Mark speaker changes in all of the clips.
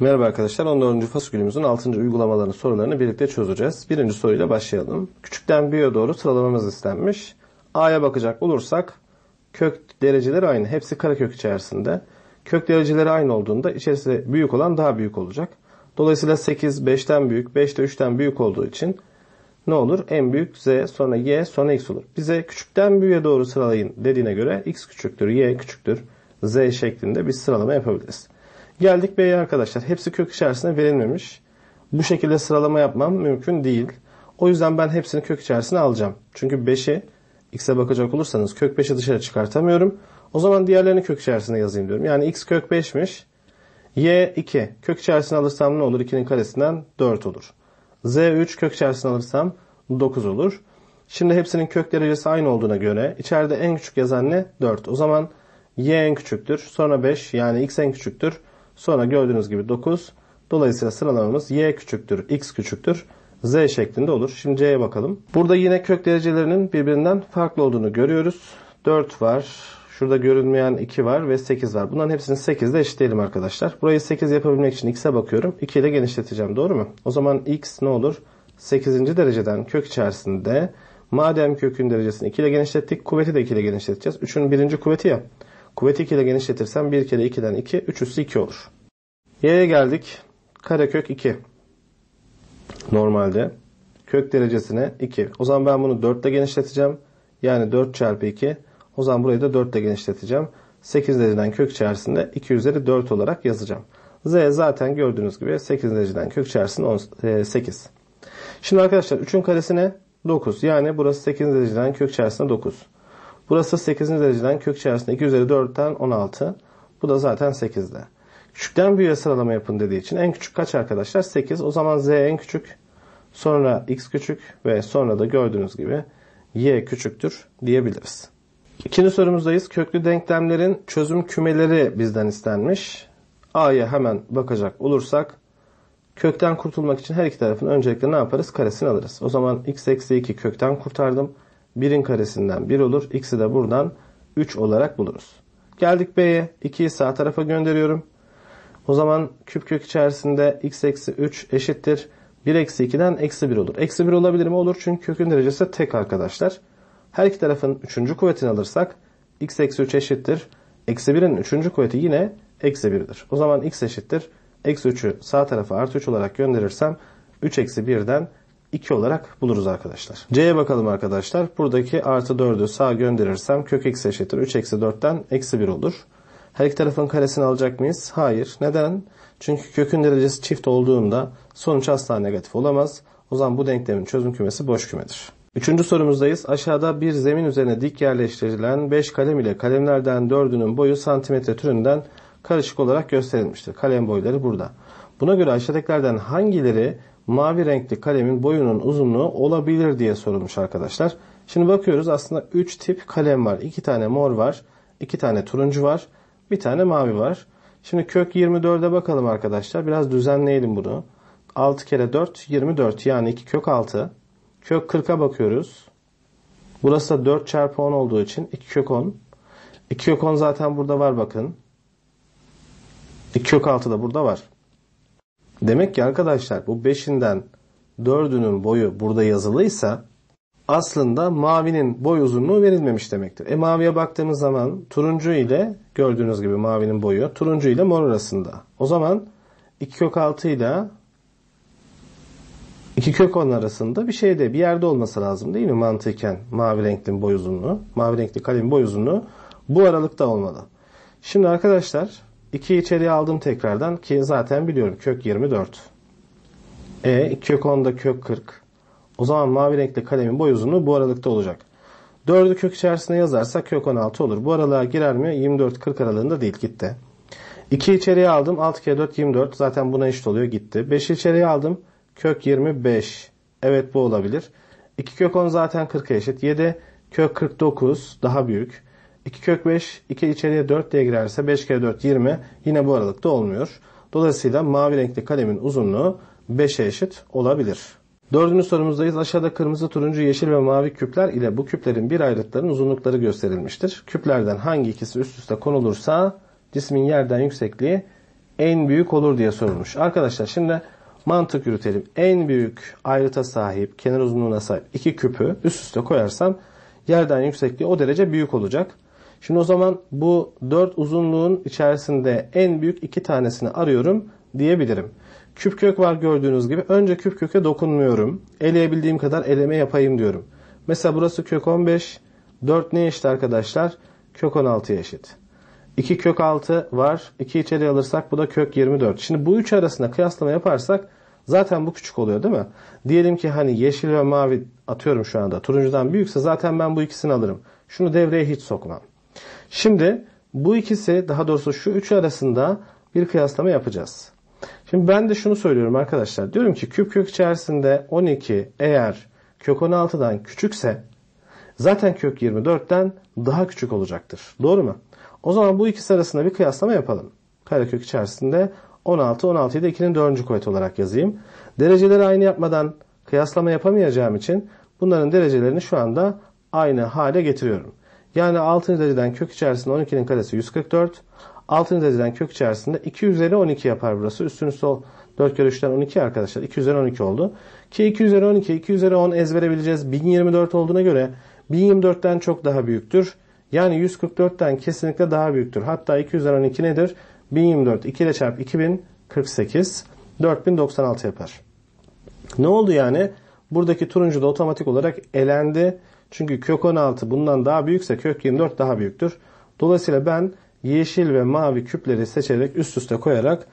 Speaker 1: Merhaba arkadaşlar. 14. faskülümüzün 6. uygulamalarının sorularını birlikte çözeceğiz. Birinci soruyla başlayalım. Küçükten büyüğe doğru sıralamamız istenmiş. A'ya bakacak olursak kök dereceleri aynı. Hepsi karekök içerisinde. Kök dereceleri aynı olduğunda içerisi büyük olan daha büyük olacak. Dolayısıyla 8 5'ten büyük, 5 de 3'ten büyük olduğu için ne olur? En büyük z, sonra y, sonra x olur. Bize küçükten büyüğe doğru sıralayın dediğine göre x küçüktür, y küçüktür, z şeklinde bir sıralama yapabiliriz. Geldik B'ye arkadaşlar. Hepsi kök içerisine verilmemiş. Bu şekilde sıralama yapmam mümkün değil. O yüzden ben hepsini kök içerisine alacağım. Çünkü 5'i x'e bakacak olursanız kök 5'i dışarı çıkartamıyorum. O zaman diğerlerini kök içerisine yazayım diyorum. Yani x kök 5'miş. y 2. Kök içerisine alırsam ne olur? 2'nin karesinden 4 olur. z 3 kök içerisine alırsam 9 olur. Şimdi hepsinin kök derecesi aynı olduğuna göre içeride en küçük yazan ne? 4. O zaman y en küçüktür. Sonra 5 yani x en küçüktür. Sonra gördüğünüz gibi 9. Dolayısıyla sıralamamız y küçüktür, x küçüktür, z şeklinde olur. Şimdi c'ye bakalım. Burada yine kök derecelerinin birbirinden farklı olduğunu görüyoruz. 4 var. Şurada görünmeyen 2 var ve 8 var. Bunların hepsini 8 ile eşitleyelim arkadaşlar. Burayı 8 yapabilmek için x'e bakıyorum. 2 ile genişleteceğim doğru mu? O zaman x ne olur? 8. dereceden kök içerisinde madem kökün derecesini 2 ile genişlettik kuvveti de 2 ile genişleteceğiz. 3'ün birinci kuvveti ya. Kuvveti 2 ile genişletirsem 1 kere 2'den 2, 3 üstü 2 olur. Y'ye geldik. Karekök 2. Normalde kök derecesine 2. O zaman ben bunu 4 ile genişleteceğim. Yani 4 çarpı 2. O zaman burayı da 4 ile genişleteceğim. 8 dereceden kök içerisinde 2 üzeri 4 olarak yazacağım. Z zaten gördüğünüz gibi 8 dereceden kök içerisinde 8. E, Şimdi arkadaşlar 3'ün karesi ne? 9. Yani burası 8 dereceden kök içerisinde 9. Burası 8. dereceden kök içerisinde 2 üzeri 4'ten 16. Bu da zaten 8'de. Küçükten büyüğe sıralama yapın dediği için en küçük kaç arkadaşlar? 8. O zaman z en küçük. Sonra x küçük ve sonra da gördüğünüz gibi y küçüktür diyebiliriz. İkinci sorumuzdayız. Köklü denklemlerin çözüm kümeleri bizden istenmiş. A'ya hemen bakacak olursak kökten kurtulmak için her iki tarafın öncelikle ne yaparız? Karesini alırız. O zaman x eksi 2 kökten kurtardım. 1'in karesinden 1 olur. X'i de buradan 3 olarak buluruz. Geldik B'ye. 2'yi sağ tarafa gönderiyorum. O zaman küp kök içerisinde x eksi 3 eşittir. 1 eksi 2'den eksi 1 olur. Eksi 1 olabilir mi? Olur. Çünkü kökün derecesi tek arkadaşlar. Her iki tarafın 3. kuvvetini alırsak x eksi 3 eşittir. Eksi 1'in 3. kuvveti yine eksi 1'dir. O zaman x eşittir. Eksi 3'ü sağ tarafa artı 3 olarak gönderirsem 3 eksi 1'den 2 olarak buluruz arkadaşlar. C'ye bakalım arkadaşlar. Buradaki artı 4'ü sağa gönderirsem kök x eşittir. 3 eksi 4'ten eksi 1 olur. Her iki tarafın karesini alacak mıyız? Hayır. Neden? Çünkü kökün derecesi çift olduğunda sonuç asla negatif olamaz. O zaman bu denklemin çözüm kümesi boş kümedir. Üçüncü sorumuzdayız. Aşağıda bir zemin üzerine dik yerleştirilen 5 kalem ile kalemlerden 4'ünün boyu santimetre türünden karışık olarak gösterilmiştir. Kalem boyları burada. Buna göre aşağıdakilerden hangileri mavi renkli kalemin boyunun uzunluğu olabilir diye sorulmuş arkadaşlar. Şimdi bakıyoruz aslında 3 tip kalem var. 2 tane mor var, 2 tane turuncu var, 1 tane mavi var. Şimdi kök 24'e bakalım arkadaşlar. Biraz düzenleyelim bunu. 6 kere 4 24 yani 2 kök 6. Kök 40'a bakıyoruz. Burası da 4 çarpı 10 olduğu için 2 kök 10. 2 kök 10 zaten burada var bakın. 2 kök 6 da burada var. Demek ki arkadaşlar bu 5'inden 4'ünün boyu burada yazılıysa aslında mavinin boy uzunluğu verilmemiş demektir. E maviye baktığımız zaman turuncu ile gördüğünüz gibi mavinin boyu turuncu ile mor arasında. O zaman 2 kök 6 ile 2 kök 10 arasında bir şeyde bir yerde olması lazım değil mi mantıken mavi renkli boy uzunluğu. Mavi renkli kalem boy uzunluğu bu aralıkta olmalı. Şimdi arkadaşlar 2 içeriye aldım tekrardan ki zaten biliyorum kök 24. E kök 10 da kök 40. O zaman mavi renkli kalemin boy uzunluğu bu aralıkta olacak. 4'ü kök içerisine yazarsak kök 16 olur. Bu aralığa girer mi? 24-40 aralığında değil gitti. 2 içeriye aldım. 6 kere 4 24. Zaten buna eşit oluyor gitti. 5 içeriye aldım. Kök 25. Evet bu olabilir. 2 kök 10 zaten 40'a eşit. 7 kök 49 daha büyük. 2 kök 5, 2 içeriye 4 diye girerse 5 kere 4 20. Yine bu aralıkta olmuyor. Dolayısıyla mavi renkli kalemin uzunluğu 5'e eşit olabilir. Dördüncü sorumuzdayız. Aşağıda kırmızı, turuncu, yeşil ve mavi küpler ile bu küplerin bir ayrıtların uzunlukları gösterilmiştir. Küplerden hangi ikisi üst üste konulursa cismin yerden yüksekliği en büyük olur diye sorulmuş. Arkadaşlar şimdi mantık yürütelim. En büyük ayrıta sahip, kenar uzunluğuna sahip iki küpü üst üste koyarsam yerden yüksekliği o derece büyük olacak. Şimdi o zaman bu dört uzunluğun içerisinde en büyük iki tanesini arıyorum diyebilirim. Küp kök var gördüğünüz gibi. Önce küp köke dokunmuyorum. Eleyebildiğim kadar eleme yapayım diyorum. Mesela burası kök 15. 4 ne eşit arkadaşlar? Kök 16'ya eşit. 2 kök 6 var. 2 içeri alırsak bu da kök 24. Şimdi bu üç arasında kıyaslama yaparsak zaten bu küçük oluyor değil mi? Diyelim ki hani yeşil ve mavi atıyorum şu anda. Turuncudan büyükse zaten ben bu ikisini alırım. Şunu devreye hiç sokmam. Şimdi bu ikisi daha doğrusu şu üçü arasında bir kıyaslama yapacağız. Şimdi ben de şunu söylüyorum arkadaşlar. Diyorum ki küp kök içerisinde 12 eğer kök 16'dan küçükse zaten kök 24'ten daha küçük olacaktır. Doğru mu? O zaman bu ikisi arasında bir kıyaslama yapalım. Kare kök içerisinde 16, 16'yı da 2'nin 4. kuvveti olarak yazayım. Dereceleri aynı yapmadan kıyaslama yapamayacağım için bunların derecelerini şu anda aynı hale getiriyorum. Yani 6. dereceden kök içerisinde 12'nin karesi 144. 6. dereceden kök içerisinde 2 üzeri 12 yapar burası. üstünün sol 4 kere 3'ten 12 arkadaşlar. 2 üzeri 12 oldu. Ki 2 üzeri 12, 2 üzeri 10 ezbere bileceğiz. 1024 olduğuna göre 1024'ten çok daha büyüktür. Yani 144'ten kesinlikle daha büyüktür. Hatta 2 üzeri 12 nedir? 1024 2 ile çarp 2048 4096 yapar. Ne oldu yani? Buradaki turuncu da otomatik olarak elendi. Çünkü kök 16 bundan daha büyükse kök 24 daha büyüktür. Dolayısıyla ben yeşil ve mavi küpleri seçerek üst üste koyarak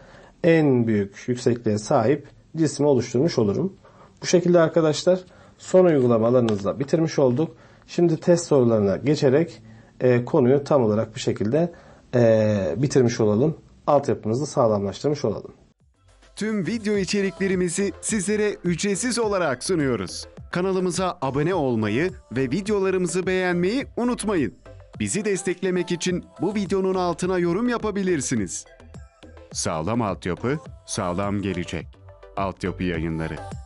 Speaker 1: en büyük yüksekliğe sahip cismi oluşturmuş olurum. Bu şekilde arkadaşlar son uygulamalarınızla bitirmiş olduk. Şimdi test sorularına geçerek e, konuyu tam olarak bir şekilde e, bitirmiş olalım. Altyapımızı sağlamlaştırmış olalım tüm video içeriklerimizi sizlere ücretsiz olarak sunuyoruz. Kanalımıza abone olmayı ve videolarımızı beğenmeyi unutmayın. Bizi desteklemek için bu videonun altına yorum yapabilirsiniz. Sağlam altyapı, sağlam gelecek. Altyapı yayınları.